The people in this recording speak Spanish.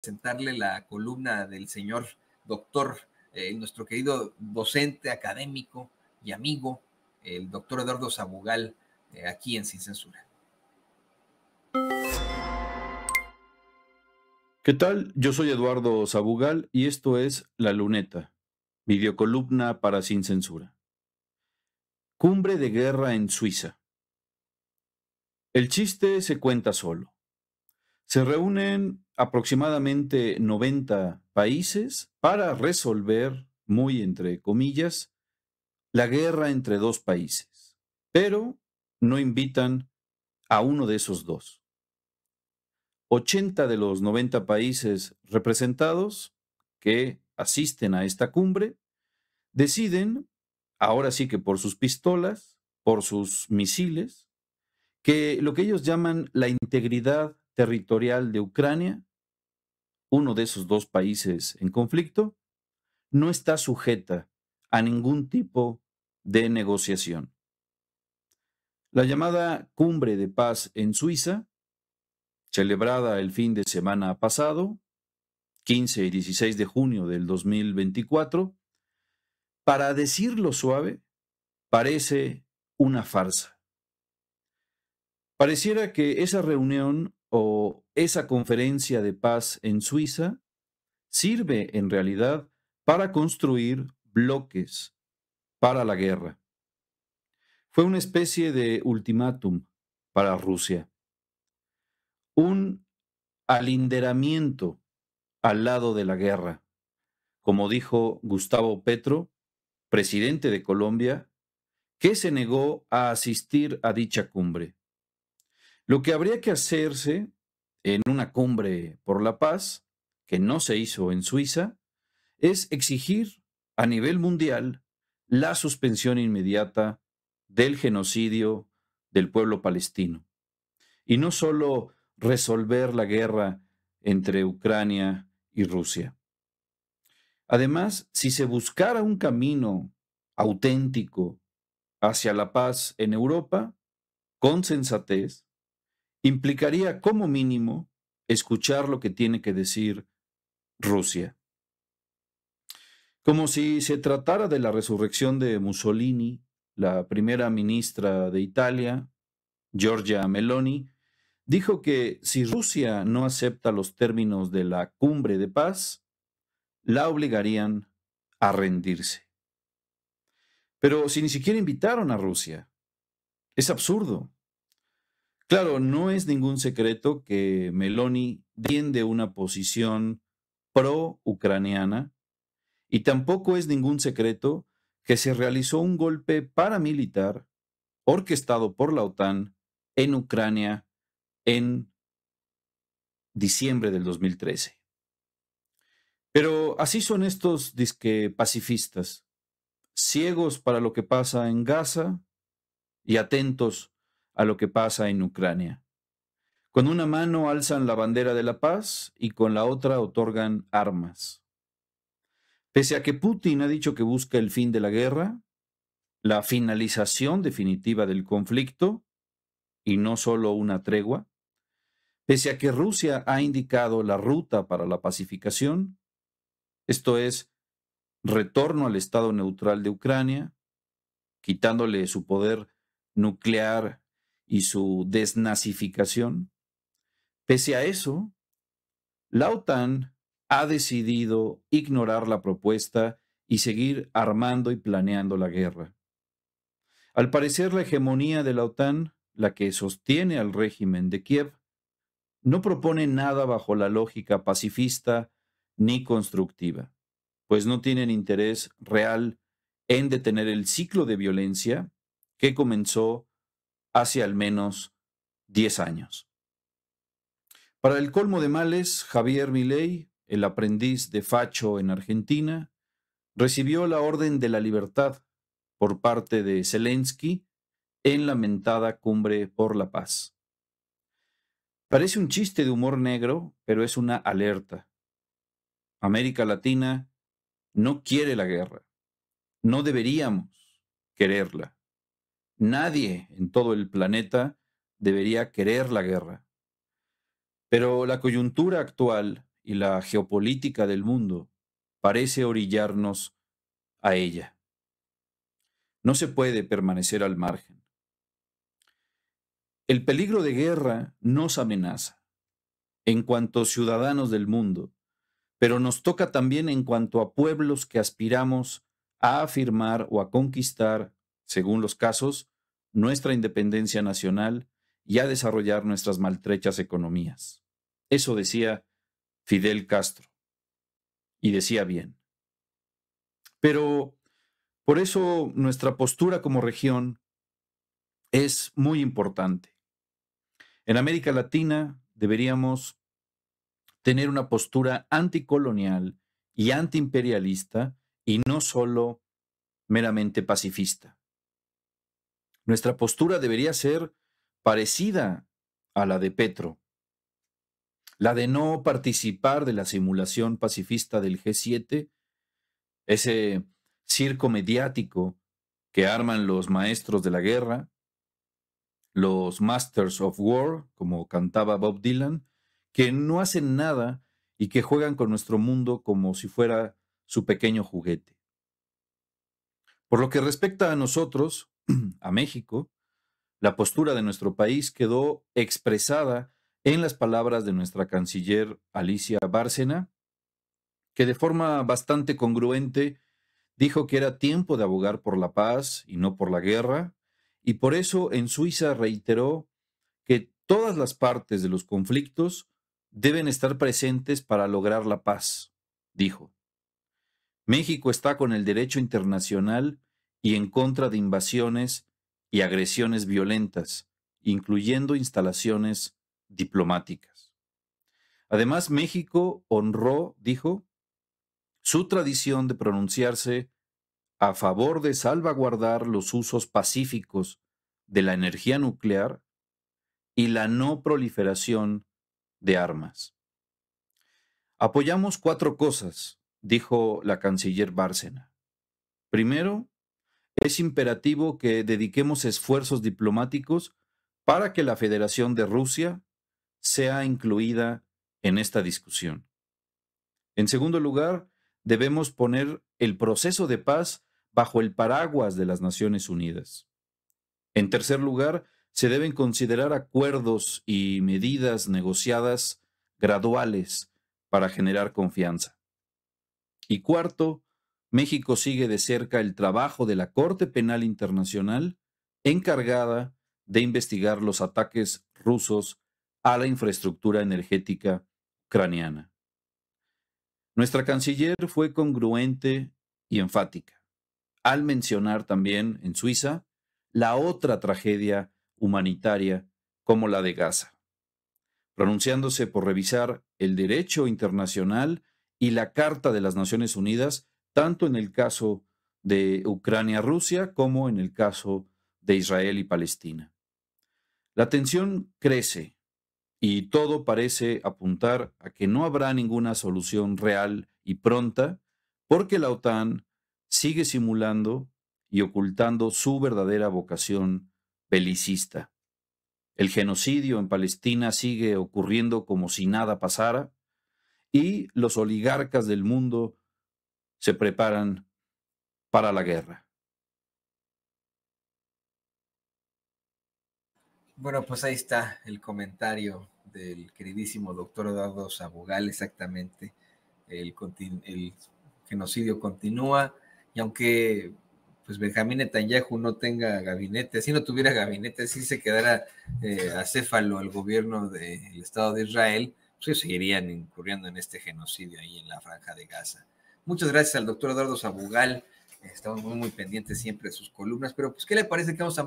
presentarle la columna del señor doctor, eh, nuestro querido docente académico y amigo, el doctor Eduardo Sabugal, eh, aquí en Sin Censura. ¿Qué tal? Yo soy Eduardo Sabugal y esto es La Luneta, videocolumna para Sin Censura. Cumbre de guerra en Suiza. El chiste se cuenta solo. Se reúnen aproximadamente 90 países para resolver, muy entre comillas, la guerra entre dos países, pero no invitan a uno de esos dos. 80 de los 90 países representados que asisten a esta cumbre deciden, ahora sí que por sus pistolas, por sus misiles, que lo que ellos llaman la integridad territorial de Ucrania, uno de esos dos países en conflicto, no está sujeta a ningún tipo de negociación. La llamada Cumbre de Paz en Suiza, celebrada el fin de semana pasado, 15 y 16 de junio del 2024, para decirlo suave, parece una farsa. Pareciera que esa reunión o esa conferencia de paz en Suiza sirve en realidad para construir bloques para la guerra. Fue una especie de ultimátum para Rusia, un alinderamiento al lado de la guerra. Como dijo Gustavo Petro, presidente de Colombia, que se negó a asistir a dicha cumbre. Lo que habría que hacerse en una cumbre por la paz, que no se hizo en Suiza, es exigir a nivel mundial la suspensión inmediata del genocidio del pueblo palestino. Y no solo resolver la guerra entre Ucrania y Rusia. Además, si se buscara un camino auténtico hacia la paz en Europa, con sensatez, implicaría como mínimo escuchar lo que tiene que decir Rusia. Como si se tratara de la resurrección de Mussolini, la primera ministra de Italia, Giorgia Meloni, dijo que si Rusia no acepta los términos de la cumbre de paz, la obligarían a rendirse. Pero si ni siquiera invitaron a Rusia, es absurdo. Claro, no es ningún secreto que Meloni tiende una posición pro-ucraniana y tampoco es ningún secreto que se realizó un golpe paramilitar orquestado por la OTAN en Ucrania en diciembre del 2013. Pero así son estos disque pacifistas, ciegos para lo que pasa en Gaza y atentos a lo que pasa en Ucrania. Con una mano alzan la bandera de la paz y con la otra otorgan armas. Pese a que Putin ha dicho que busca el fin de la guerra, la finalización definitiva del conflicto, y no solo una tregua, pese a que Rusia ha indicado la ruta para la pacificación, esto es, retorno al estado neutral de Ucrania, quitándole su poder nuclear y su desnazificación. Pese a eso, la OTAN ha decidido ignorar la propuesta y seguir armando y planeando la guerra. Al parecer, la hegemonía de la OTAN, la que sostiene al régimen de Kiev, no propone nada bajo la lógica pacifista ni constructiva, pues no tienen interés real en detener el ciclo de violencia que comenzó hace al menos 10 años. Para el colmo de males, Javier Milei, el aprendiz de Facho en Argentina, recibió la Orden de la Libertad por parte de Zelensky en la mentada Cumbre por la Paz. Parece un chiste de humor negro, pero es una alerta. América Latina no quiere la guerra. No deberíamos quererla. Nadie en todo el planeta debería querer la guerra. Pero la coyuntura actual y la geopolítica del mundo parece orillarnos a ella. No se puede permanecer al margen. El peligro de guerra nos amenaza en cuanto ciudadanos del mundo, pero nos toca también en cuanto a pueblos que aspiramos a afirmar o a conquistar según los casos, nuestra independencia nacional y a desarrollar nuestras maltrechas economías. Eso decía Fidel Castro. Y decía bien. Pero por eso nuestra postura como región es muy importante. En América Latina deberíamos tener una postura anticolonial y antiimperialista y no solo meramente pacifista. Nuestra postura debería ser parecida a la de Petro, la de no participar de la simulación pacifista del G7, ese circo mediático que arman los maestros de la guerra, los Masters of War, como cantaba Bob Dylan, que no hacen nada y que juegan con nuestro mundo como si fuera su pequeño juguete. Por lo que respecta a nosotros, a México, la postura de nuestro país quedó expresada en las palabras de nuestra canciller Alicia Bárcena, que de forma bastante congruente dijo que era tiempo de abogar por la paz y no por la guerra, y por eso en Suiza reiteró que todas las partes de los conflictos deben estar presentes para lograr la paz, dijo. México está con el derecho internacional y en contra de invasiones y agresiones violentas, incluyendo instalaciones diplomáticas. Además, México honró, dijo, su tradición de pronunciarse a favor de salvaguardar los usos pacíficos de la energía nuclear y la no proliferación de armas. Apoyamos cuatro cosas, dijo la canciller Bárcena. Primero, es imperativo que dediquemos esfuerzos diplomáticos para que la Federación de Rusia sea incluida en esta discusión. En segundo lugar, debemos poner el proceso de paz bajo el paraguas de las Naciones Unidas. En tercer lugar, se deben considerar acuerdos y medidas negociadas graduales para generar confianza. Y cuarto, México sigue de cerca el trabajo de la Corte Penal Internacional encargada de investigar los ataques rusos a la infraestructura energética ucraniana. Nuestra canciller fue congruente y enfática al mencionar también en Suiza la otra tragedia humanitaria como la de Gaza, pronunciándose por revisar el derecho internacional y la Carta de las Naciones Unidas tanto en el caso de Ucrania-Rusia como en el caso de Israel y Palestina. La tensión crece y todo parece apuntar a que no habrá ninguna solución real y pronta porque la OTAN sigue simulando y ocultando su verdadera vocación belicista. El genocidio en Palestina sigue ocurriendo como si nada pasara y los oligarcas del mundo se preparan para la guerra. Bueno, pues ahí está el comentario del queridísimo doctor Eduardo Sabugal, exactamente. El, genocidio continúa y aunque pues Benjamín Netanyahu no tenga gabinete, si no tuviera gabinete, si se quedara eh, acéfalo el gobierno del Estado de Israel, pues seguirían incurriendo en este genocidio ahí en la franja de Gaza. Muchas gracias al doctor Eduardo Sabugal. Estamos muy, muy pendientes siempre de sus columnas, pero pues, ¿qué le parece que vamos a